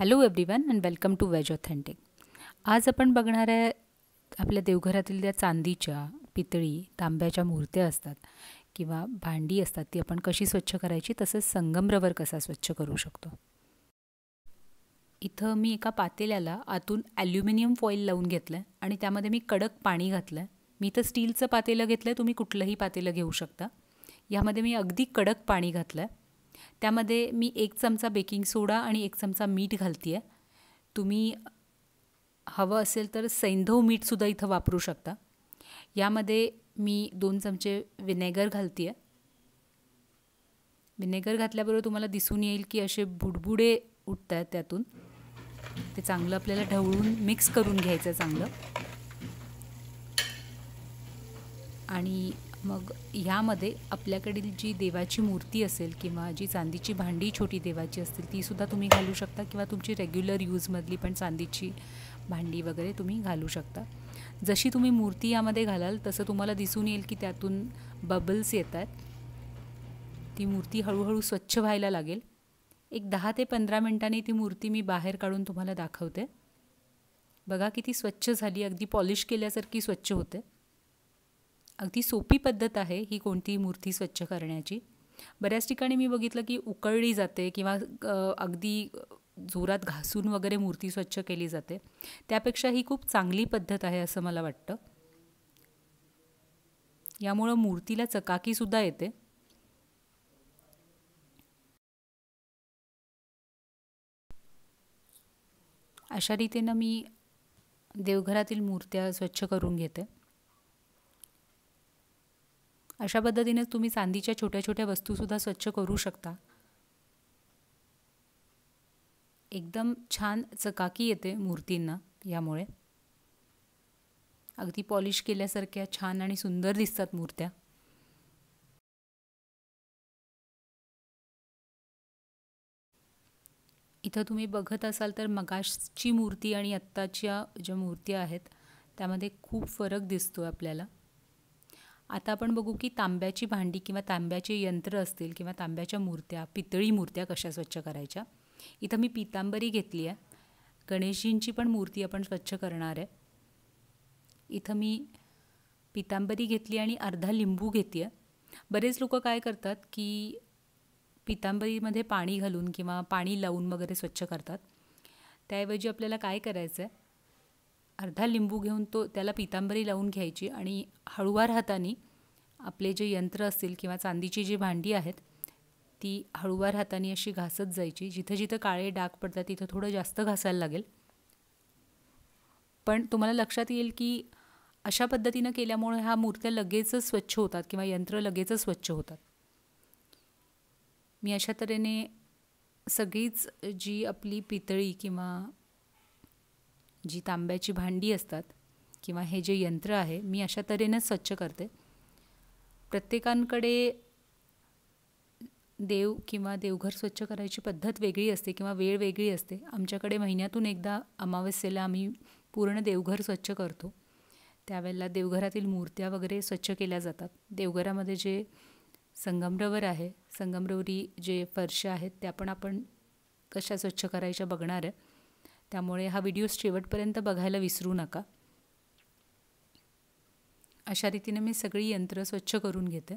hello one and welcome to veg authentic आज आपण बघणार आहे आपल्या देवघरातील त्या चांदीच्या पितळी तांब्याच्या मूर्त्या असतात किंवा भांडी असतात ती आपण कशी स्वच्छ करायची तसंच संगमरवर कसा स्वच्छ करू शकतो इथं मी एका पातेल्याला आतून ॲल्युमिनियम फॉईल लावून घेतलं आहे आणि त्यामध्ये मी कडक पाणी घातलं आहे मी इथं स्टीलचं पातेलं घेतलं आहे तुम्ही कुठलंही पातेलं घेऊ शकता यामध्ये मी अगदी कडक पाणी घातलं आहे त्यामध्ये मी एक चमचा बेकिंग सोडा आणि एक चमचा मीठ घालती आहे तुम्ही हवं असेल तर सैंधव मीठसुद्धा इथं वापरू शकता यामध्ये मी दोन चमचे विनेगर घालती आहे विनेगर घातल्याबरोबर तुम्हाला दिसून येईल की असे बुडबुडे उठत आहेत त्यातून ते चांगलं आपल्याला ढवळून मिक्स करून घ्यायचं चांगलं आणि मग ह्यामध्ये आपल्याकडील जी देवाची मूर्ती असेल किंवा जी चांदीची भांडी छोटी देवाची असतील तीसुद्धा तुम्ही घालू शकता किंवा तुमची रेग्युलर यूजमधली पण चांदीची भांडी वगैरे तुम्ही घालू शकता जशी तुम्ही मूर्ती यामध्ये घालाल तसं तुम्हाला दिसून येईल की त्यातून बबल्स येत आहेत ती मूर्ती हळूहळू स्वच्छ व्हायला लागेल एक दहा ते पंधरा मिनटांनी ती मूर्ती मी बाहेर काढून तुम्हाला दाखवते बघा किती स्वच्छ झाली अगदी पॉलिश केल्यासारखी स्वच्छ होते अगदी सोपी पद्धत आहे ही कोणतीही मूर्ती स्वच्छ करण्याची बऱ्याच ठिकाणी मी बघितलं की उकळली जाते किंवा अगदी जोरात घासून वगैरे मूर्ती स्वच्छ केली जाते त्यापेक्षा ही खूप चांगली पद्धत आहे असं मला वाटतं यामुळं मूर्तीला चकाकीसुद्धा येते अशा रीतीनं मी देवघरातील मूर्त्या स्वच्छ करून घेते अशा पद्धतीने तुम्ही चांदीच्या छोट्या छोट्या वस्तूसुद्धा स्वच्छ करू शकता एकदम छान चकाकी येते मूर्तींना यामुळे अगदी पॉलिश केल्यासारख्या छान आणि सुंदर दिसतात मूर्त्या इथं तुम्ही बघत असाल तर मगाशची मूर्ती आणि आत्ताच्या ज्या मूर्ती आहेत त्यामध्ये खूप फरक दिसतो आपल्याला आता आपण बघू की तांब्याची भांडी किंवा तांब्याचे यंत्र असतील किंवा तांब्याच्या मूर्त्या पितळी मूर्त्या कशा स्वच्छ करायच्या इथं मी पितांबरी घेतली आहे गणेशजींची पण मूर्ती आपण स्वच्छ करणार आहे इथं मी पितांबरी घेतली आणि अर्धा लिंबू घेते आहे बरेच लोक काय करतात की पितांबरीमध्ये पाणी घालून किंवा पाणी लावून वगैरे स्वच्छ करतात त्याऐवजी आपल्याला काय करायचं आहे अर्धा लिंबू घेऊन तो त्याला पितांबरी लावून घ्यायची आणि हळूवार हाताने आपले जे यंत्र असतील किंवा चांदीची जी भांडी आहेत ती हळूवार हाताने अशी घासत जायची जिथं जिथं काळे डाग पडतात तिथं थोडं जास्त घासायला लागेल पण तुम्हाला लक्षात येईल की अशा पद्धतीनं केल्यामुळे ह्या मूर्त्या लगेचच स्वच्छ होतात किंवा यंत्र लगेचच स्वच्छ होतात मी अशा तऱ्हेने सगळीच जी आपली पितळी किंवा जी तांब्याची भांडी असतात किंवा हे जे यंत्र आहे मी अशा तऱ्हेनं स्वच्छ करते प्रत्येकांकडे देव किंवा देवघर स्वच्छ करायची पद्धत वेगळी असते किंवा वेळ वेगळी असते आमच्याकडे महिन्यातून एकदा अमावस्येला आम्ही पूर्ण देवघर स्वच्छ करतो त्यावेळेला देवघरातील मूर्त्या वगैरे स्वच्छ केल्या जातात देवघरामध्ये जे संगमरवर आहे संगमरवरी जे फरशा आहेत त्या पण आपण कशा स्वच्छ करायच्या बघणार आहे त्यामुळे हा व्हिडिओ शेवटपर्यंत बघायला विसरू नका अशा रीतीने मी सगळी यंत्र स्वच्छ करून घेते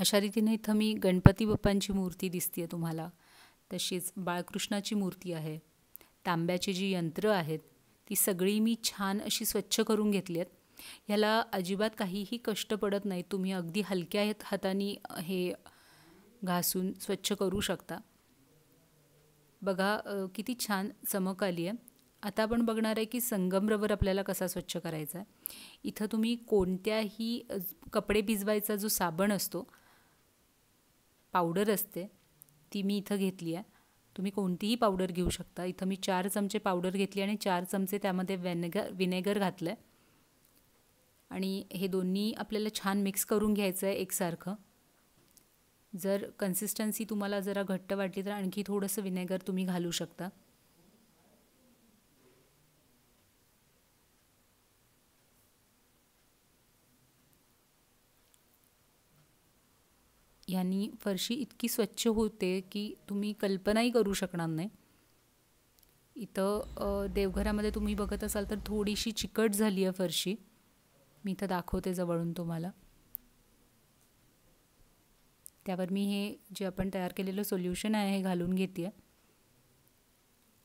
अशा रीतीने इथं मी गणपती बाप्पांची मूर्ती दिसते तुम्हाला तशीच बाळकृष्णाची मूर्ती आहे तांब्याची जी यंत्र आहेत ती सगळी मी छान अशी स्वच्छ करून घेतली आहेत ह्याला अजिबात काहीही कष्ट पडत नाही तुम्ही अगदी हलक्या हाताने हे घासून स्वच्छ करू शकता बघा किती छान चमक आली आहे आता आपण बघणार आहे की संगम रबर आपल्याला कसा स्वच्छ करायचा आहे इथं तुम्ही कोणत्याही कपडे भिजवायचा जो साबण असतो पावडर असते ती मी इथं घेतली आहे तुम्ही कोणतीही पावडर घेऊ शकता इथं मी चार चमचे पावडर घेतली आणि चार चमचे त्यामध्ये व्हॅनेगर विनेगर घातलं आहे आणि हे दोन्ही आपल्याला छान मिक्स करून घ्यायचं आहे एकसारखं जर कन्सिस्टन्सी तुम्हाला जरा घट्ट वाटली तर आणखी थोडंसं विनेगर तुम्ही घालू शकता यांनी फरशी इतकी स्वच्छ होते की तुम्ही कल्पनाही करू शकणार नाही इथं देवघरामध्ये तुम्ही बघत असाल तर थोडीशी चिकट झाली आहे फरशी मी इथं दाखवते जवळून तुम्हाला त्यावर मी हे जे आपण तयार केलेलं सोल्युशन आहे हे घालून घेते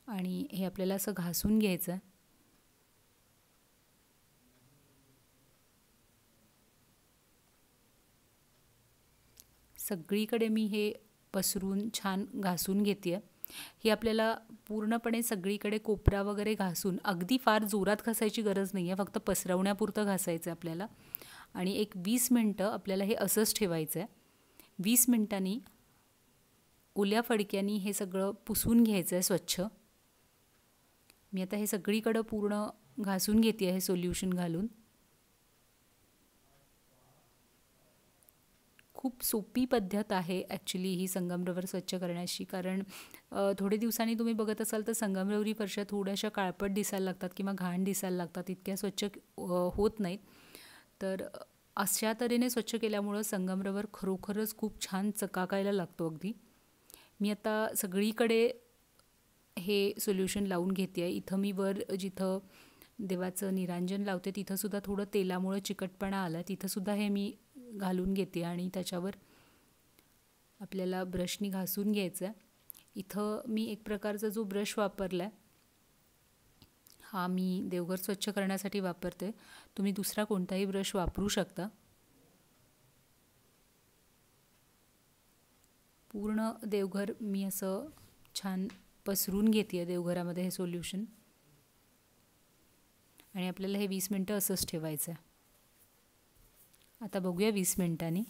आणि हे आपल्याला असं घासून घ्यायचं आहे सगळीकडे मी हे पसरून छान घासून घेते आहे ही आपल्याला पूर्णपणे सगळीकडे कोपरा वगैरे घासून अगदी फार जोरात घासायची गरज नाही आहे फक्त पसरवण्यापुरतं घासायचं आहे आपल्याला आणि एक वीस मिनटं आपल्याला हे असंच ठेवायचं आहे वीस मिनटांनी ओल्या फडक्यानी हे सगळं पुसून घ्यायचं आहे स्वच्छ मी आता हे सगळीकडं पूर्ण घासून घेते आहे सोल्युशन घालून खूप सोपी पद्धत आहे ॲक्च्युली ही संगमरवर स्वच्छ करण्याची कारण थोडे दिवसांनी तुम्ही बघत असाल तर संगमरवरी फरशा थोड्याशा काळपट दिसायला लागतात किंवा घाण दिसायला लागतात इतक्या स्वच्छ होत नाहीत तर अशा तऱ्हेने स्वच्छ केल्यामुळं संगमरवर खरोखरच खूप छान चकाकायला लागतो अगदी मी आता सगळीकडे हे सोल्युशन लावून घेते आहे इथं मी वर जिथं देवाचं निरांजन लावते तिथंसुद्धा थोडं तेलामुळं चिकटपणा आला तिथंसुद्धा हे मी घालून घेते आणि त्याच्यावर आपल्याला ब्रशनी घासून घ्यायचं आहे इथं मी एक प्रकारचा जो ब्रश वापरला आहे हा मी देवघर स्वच्छ करण्यासाठी वापरते तुम्ही दुसरा कोणताही ब्रश वापरू शकता पूर्ण देवघर मी असं छान पसरून घेते आहे देवघरामध्ये हे सोल्युशन आणि आपल्याला हे वीस मिनटं असंच ठेवायचं आहे आता बघूया वीस मिनिटांनी